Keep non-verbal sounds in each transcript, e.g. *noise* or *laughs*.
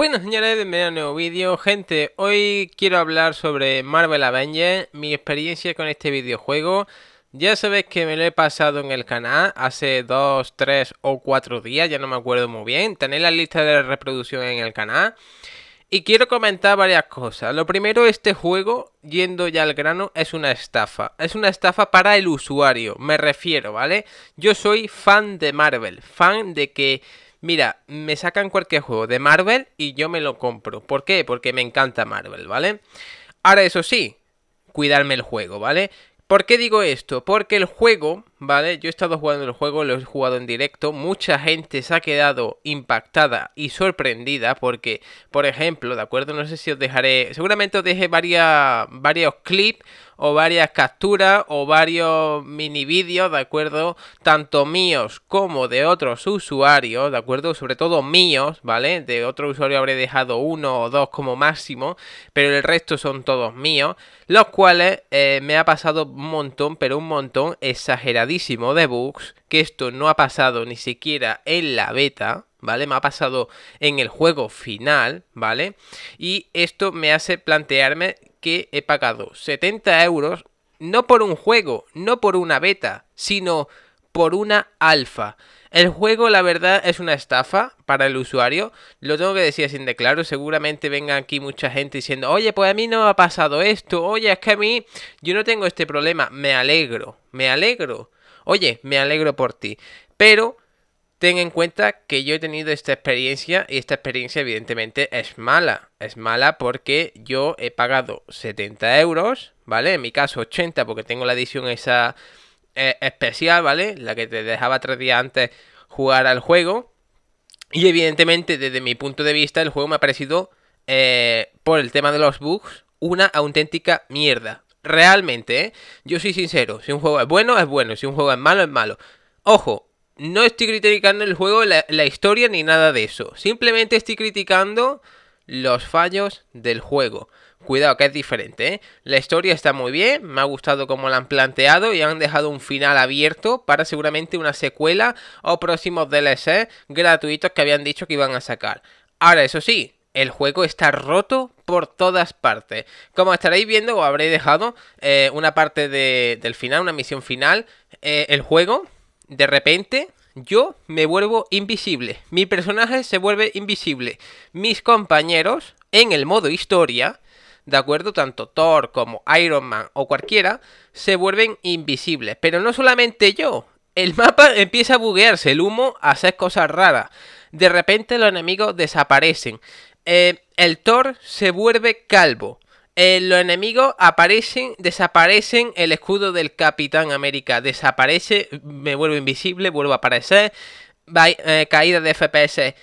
Bueno señores, bienvenidos a un nuevo vídeo. Gente, hoy quiero hablar sobre Marvel Avengers, mi experiencia con este videojuego. Ya sabéis que me lo he pasado en el canal hace 2, 3 o 4 días, ya no me acuerdo muy bien. Tenéis la lista de reproducción en el canal. Y quiero comentar varias cosas. Lo primero, este juego, yendo ya al grano, es una estafa. Es una estafa para el usuario, me refiero, ¿vale? Yo soy fan de Marvel, fan de que Mira, me sacan cualquier juego de Marvel y yo me lo compro. ¿Por qué? Porque me encanta Marvel, ¿vale? Ahora, eso sí, cuidarme el juego, ¿vale? ¿Por qué digo esto? Porque el juego ¿vale? Yo he estado jugando el juego, lo he jugado en directo, mucha gente se ha quedado impactada y sorprendida porque, por ejemplo, de acuerdo, no sé si os dejaré, seguramente os dejé varias, varios clips o varias capturas o varios mini vídeos, ¿de acuerdo? Tanto míos como de otros usuarios, ¿de acuerdo? Sobre todo míos, ¿vale? De otro usuario habré dejado uno o dos como máximo, pero el resto son todos míos, los cuales eh, me ha pasado un montón, pero un montón exagerado de bugs, que esto no ha pasado ni siquiera en la beta, ¿vale? Me ha pasado en el juego final, ¿vale? Y esto me hace plantearme que he pagado 70 euros, no por un juego, no por una beta, sino por una alfa. El juego, la verdad, es una estafa para el usuario. Lo tengo que decir sin claro Seguramente venga aquí mucha gente diciendo, oye, pues a mí no me ha pasado esto. Oye, es que a mí yo no tengo este problema. Me alegro, me alegro Oye, me alegro por ti. Pero ten en cuenta que yo he tenido esta experiencia y esta experiencia evidentemente es mala. Es mala porque yo he pagado 70 euros, ¿vale? En mi caso 80 porque tengo la edición esa eh, especial, ¿vale? La que te dejaba tres días antes jugar al juego. Y evidentemente desde mi punto de vista el juego me ha parecido, eh, por el tema de los bugs, una auténtica mierda realmente, ¿eh? yo soy sincero, si un juego es bueno, es bueno, si un juego es malo, es malo. Ojo, no estoy criticando el juego, la, historia ni nada de eso. Simplemente estoy criticando los fallos del juego. Cuidado, que es diferente. ¿eh? La historia está muy bien, me ha gustado cómo la han planteado y han dejado un final abierto para seguramente una secuela o próximos DLC gratuitos que habían dicho que iban a sacar. Ahora, eso sí, el juego está roto por todas partes. Como estaréis viendo, o habréis dejado eh, una parte del final, una misión final. Eh, el juego, de repente, yo me vuelvo invisible. Mi personaje se vuelve invisible. Mis compañeros, en el modo historia, ¿de acuerdo? Tanto Thor como Iron Man o cualquiera, se vuelven invisibles. Pero no solamente yo. El mapa empieza a buguearse, el humo a hacer cosas raras. De repente los enemigos desaparecen. Eh, el Thor se vuelve calvo. Eh, los enemigos aparecen, desaparecen, el escudo del Capitán América desaparece, me vuelvo invisible, vuelvo a aparecer, va, eh, caída de FPS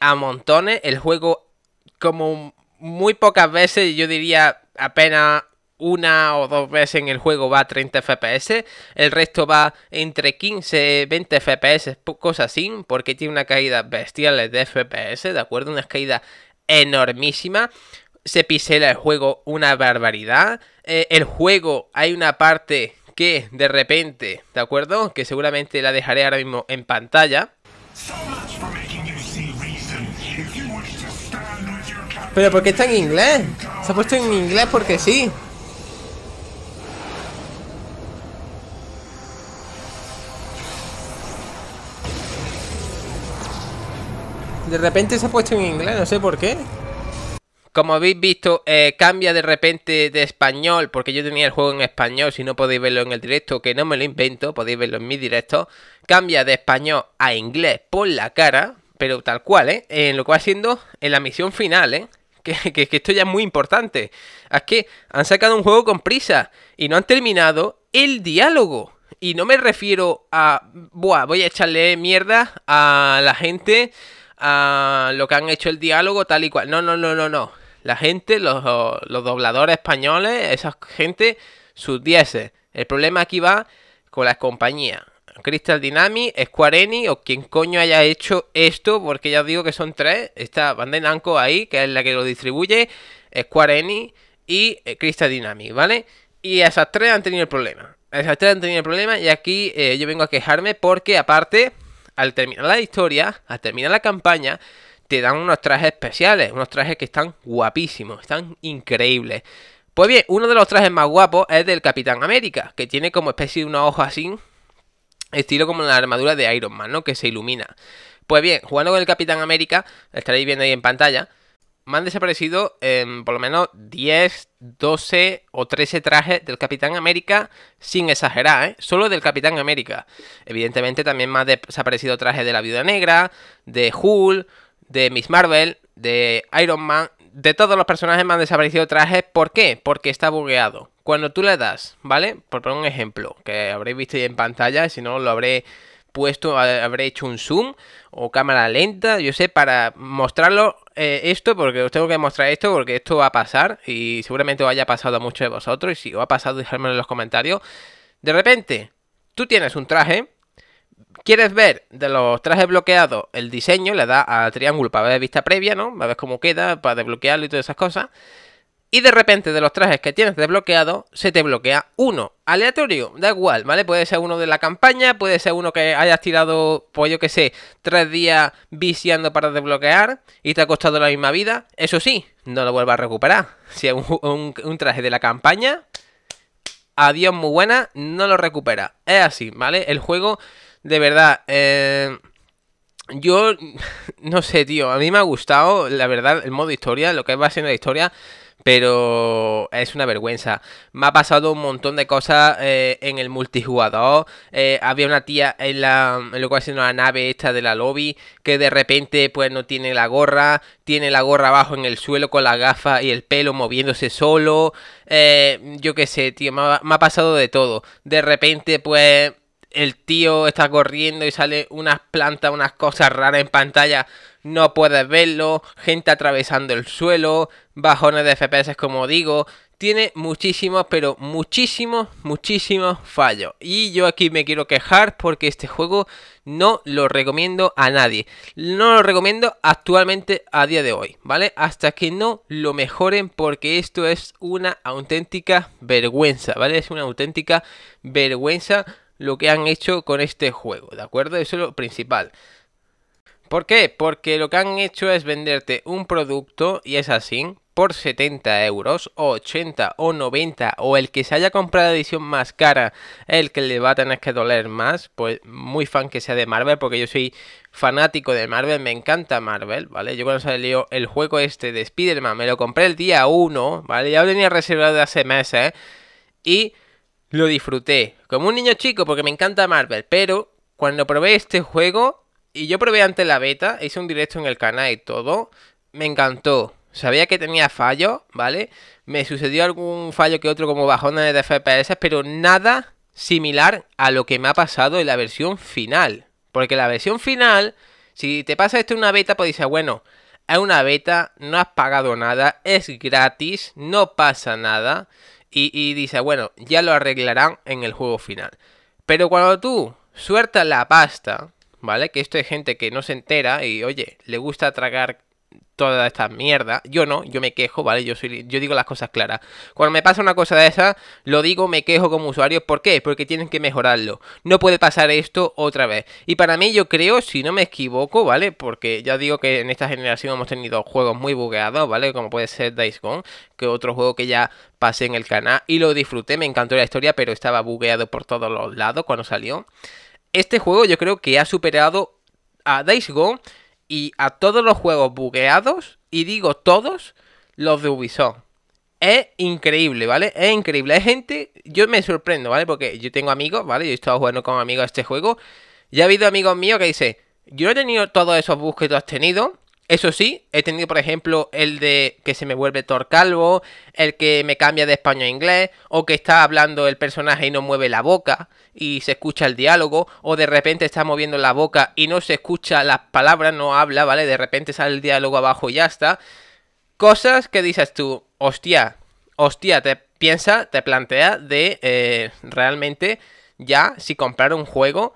a montones, el juego como muy pocas veces, yo diría apenas una o dos veces en el juego va a 30 FPS, el resto va entre 15 20 FPS, cosas así, porque tiene una caída bestial de FPS, ¿de acuerdo? Una caída enormísima. Se pisela el juego una barbaridad. Eh, el juego, hay una parte que de repente, ¿de acuerdo? Que seguramente la dejaré ahora mismo en pantalla. ¿Pero por qué está en inglés? Se ha puesto en inglés porque sí. De repente se ha puesto en inglés, no sé por qué. Como habéis visto, eh, cambia de repente de español, porque yo tenía el juego en español, si no podéis verlo en el directo, que no me lo invento, podéis verlo en mi directo. Cambia de español a inglés por la cara, pero tal cual, ¿eh? En eh, lo cual va siendo en la misión final, ¿eh? Que, que, esto ya es muy importante. Es que han sacado un juego con prisa y no han terminado el diálogo. Y no me refiero a, buah, voy a echarle mierda a la gente, a lo que han hecho el diálogo tal y cual. No, no, no, no, no. La gente, los, dobladores españoles, esa gente, sus 10. El problema aquí va con las compañías. Crystal Dynamics, Square Enix o quien coño haya hecho esto, porque ya os digo que son tres. Está Bandai anco ahí, que es la que lo distribuye, Square Enix y eh, Crystal Dynamics, ¿vale? Y esas tres han tenido el problema. Esas tres han tenido el problema y aquí eh, yo vengo a quejarme porque aparte al terminar la historia, al terminar la campaña, te dan unos trajes especiales, unos trajes que están guapísimos, están increíbles. Pues bien, uno de los trajes más guapos es del Capitán América, que tiene como especie de una hoja así, estilo como la armadura de Iron Man, ¿no? Que se ilumina. Pues bien, jugando con el Capitán América, estaréis viendo ahí en pantalla, me han desaparecido em, por lo menos 10, 12 o 13 trajes del Capitán América, sin exagerar, ¿eh? Solo del Capitán América. Evidentemente también me han desaparecido trajes de la Viuda Negra, de Hulk, de Miss Marvel, de Iron Man. De todos los personajes me han desaparecido trajes. ¿Por qué? Porque está bugueado. Cuando tú le das, ¿vale? Por poner un ejemplo, que habréis visto en pantalla, si no lo habré puesto, habré hecho un zoom o cámara lenta, yo sé, para mostrarlo eh, esto, porque os tengo que mostrar esto, porque esto va a pasar y seguramente os haya pasado a muchos de vosotros. Y si os ha pasado, dejadme en los comentarios. De repente, tú tienes un traje, quieres ver de los trajes bloqueados el diseño, le da a triángulo para ver vista previa, ¿no? Para ver cómo queda, para desbloquearlo y todas esas cosas. Y de repente de los trajes que tienes desbloqueado, se te bloquea uno. Aleatorio, da igual, ¿vale? Puede ser uno de la campaña, puede ser uno que hayas tirado, pues yo que sé, tres días viciando para desbloquear y te ha costado la misma vida. Eso sí, no lo vuelvas a recuperar. Si es un, traje de la campaña, adiós muy buena, no lo recupera. Es así, ¿vale? El juego, de verdad, eh, Yo *laughs* no sé, tío, a mí me ha gustado, la verdad, el modo historia, lo que va siendo la historia, pero es una vergüenza. Me ha pasado un montón de cosas eh, en el multijugador. Eh, había una tía en la, en lo que la nave esta de la lobby que de repente pues no tiene la gorra, tiene la gorra abajo en el suelo con la gafa y el pelo moviéndose solo. Eh, yo qué sé, tío, me ha pasado de todo. De repente pues el tío está corriendo y sale unas plantas, unas cosas raras en pantalla, no puedes verlo, gente atravesando el suelo, bajones de FPS como digo, tiene muchísimos, pero muchísimos, muchísimos fallos. Y yo aquí me quiero quejar porque este juego no lo recomiendo a nadie. No lo recomiendo actualmente a día de hoy, ¿vale? Hasta que no lo mejoren porque esto es una auténtica vergüenza, ¿vale? Es una auténtica vergüenza lo que han hecho con este juego, ¿de acuerdo? Eso es lo principal. ¿Por qué? Porque lo que han hecho es venderte un producto, y es así, por 70 euros, o 80 o 90, o el que se haya comprado la edición más cara, el que le va a tener que doler más, pues muy fan que sea de Marvel, porque yo soy fanático de Marvel, me encanta Marvel, ¿vale? Yo cuando salió el juego este de Spider-Man, me lo compré el día 1, ¿vale? Ya lo tenía reservado de hace meses, ¿eh? y lo disfruté. Como un niño chico, porque me encanta Marvel. Pero cuando probé este juego, y yo probé antes la beta, hice un directo en el canal y todo, me encantó. Sabía que tenía fallos, ¿vale? Me sucedió algún fallo que otro como bajón de FPS, pero nada similar a lo que me ha pasado en la versión final. Porque la versión final, si te pasa esto en una beta, pues dices, bueno, es una beta, no has pagado nada, es gratis, no pasa nada y, dice, bueno, ya lo arreglarán en el juego final. Pero cuando tú sueltas la pasta, ¿vale? Que esto es gente que no se entera y, oye, le gusta tragar todas estas mierda Yo no, yo me quejo, ¿vale? Yo, soy, yo digo las cosas claras. Cuando me pasa una cosa de esa lo digo, me quejo como usuario. ¿Por qué? Porque tienen que mejorarlo. No puede pasar esto otra vez. Y para mí yo creo, si no me equivoco, ¿vale? Porque ya digo que en esta generación hemos tenido juegos muy bugueados, ¿vale? Como puede ser Days Gone, que otro juego que ya pasé en el canal y lo disfruté, me encantó la historia, pero estaba bugueado por todos los lados cuando salió. Este juego yo creo que ha superado a Days Gone y a todos los juegos bugueados, y digo todos, los de Ubisoft. Es increíble, ¿vale? Es increíble. Hay gente, yo me sorprendo, ¿vale? Porque yo tengo amigos, ¿vale? Yo he estado jugando con amigos a este juego. Y ha habido amigos míos que dicen, yo no he tenido todos esos bugs que tú has tenido, eso sí, he tenido por ejemplo el de que se me vuelve torcalvo, calvo, el que me cambia de español a inglés, o que está hablando el personaje y no mueve la boca y se escucha el diálogo, o de repente está moviendo la boca y no se escucha las palabras, no habla, ¿vale? De repente sale el diálogo abajo y ya está. Cosas que dices tú, hostia, hostia, te piensa, te plantea de eh, realmente ya si comprar un juego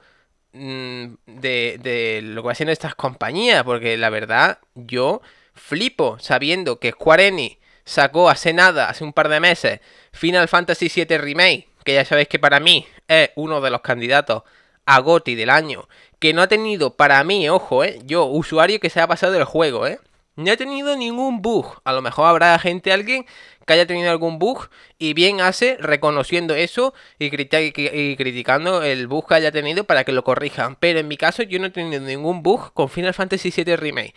Mm, de, de lo que hacen estas compañías, porque la verdad yo flipo sabiendo que Square Enix sacó hace nada, hace un par de meses, Final Fantasy VII Remake, que ya sabéis que para mí es uno de los candidatos a GOTI del año, que no ha tenido para mí, ojo, eh, yo, usuario que se ha pasado el juego, eh, no he tenido ningún bug. A lo mejor habrá gente, alguien que haya tenido algún bug y bien hace reconociendo eso y, criticando el bug que haya tenido para que lo corrijan. Pero en mi caso yo no he tenido ningún bug con Final Fantasy VII Remake.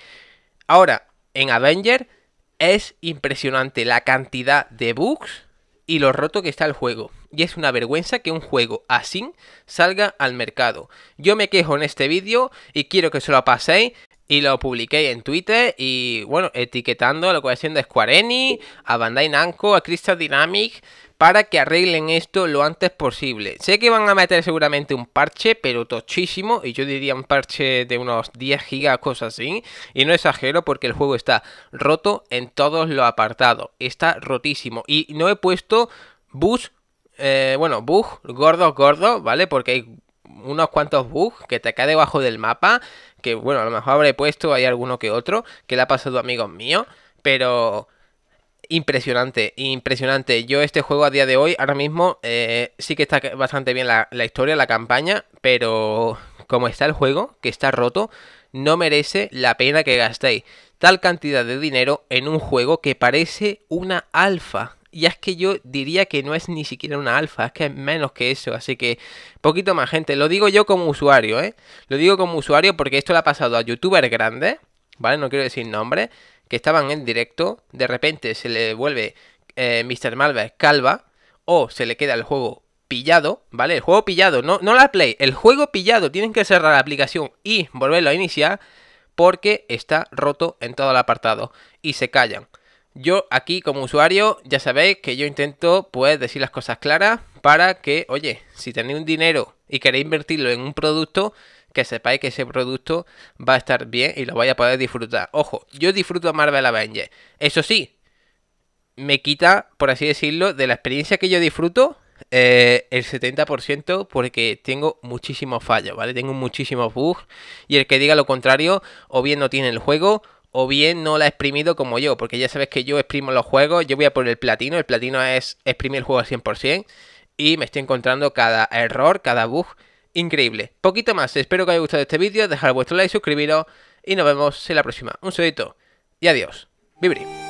Ahora, en Avenger es impresionante la cantidad de bugs y lo roto que está el juego. Y es una vergüenza que un juego así salga al mercado. Yo me quejo en este vídeo y quiero que se lo paséis y lo publiqué en Twitter y bueno, etiquetando a la colección de Square Enix, a Bandai Namco, a Crystal Dynamic, para que arreglen esto lo antes posible. Sé que van a meter seguramente un parche, pero tochísimo, y yo diría un parche de unos 10 gigas, cosas así, y no exagero porque el juego está roto en todos los apartados, está rotísimo, y no he puesto bus eh, bueno, bug gordo, gordo, ¿vale? Porque hay unos cuantos bugs que te cae debajo del mapa, que bueno, a lo mejor habré puesto, hay alguno que otro, que le ha pasado a amigos míos, pero impresionante, impresionante. Yo este juego a día de hoy, ahora mismo, eh, sí que está bastante bien la, la historia, la campaña, pero como está el juego, que está roto, no merece la pena que gastéis tal cantidad de dinero en un juego que parece una alfa. Y es que yo diría que no es ni siquiera una alfa, es que es menos que eso. Así que poquito más gente. Lo digo yo como usuario, ¿eh? Lo digo como usuario porque esto le ha pasado a youtubers grandes, ¿vale? No quiero decir nombre, que estaban en directo. De repente se le vuelve eh, Mr. Malver calva o se le queda el juego pillado, ¿vale? El juego pillado, no, no la play, el juego pillado. Tienen que cerrar la aplicación y volverlo a iniciar porque está roto en todo el apartado y se callan. Yo aquí como usuario ya sabéis que yo intento pues decir las cosas claras para que, oye, si tenéis un dinero y queréis invertirlo en un producto, que sepáis que ese producto va a estar bien y lo vais a poder disfrutar. Ojo, yo disfruto Marvel Avengers. Eso sí, me quita, por así decirlo, de la experiencia que yo disfruto, eh, el 70% porque tengo muchísimos fallos, ¿vale? Tengo muchísimos bugs y el que diga lo contrario o bien no tiene el juego o bien no la ha exprimido como yo, porque ya sabes que yo exprimo los juegos, yo voy a por el platino, el platino es exprimir el juego al 100% y me estoy encontrando cada error, cada bug increíble. Poquito más, espero que os haya gustado este vídeo, dejad vuestro like, suscribiros y nos vemos en la próxima. Un saludito y adiós. Vibri.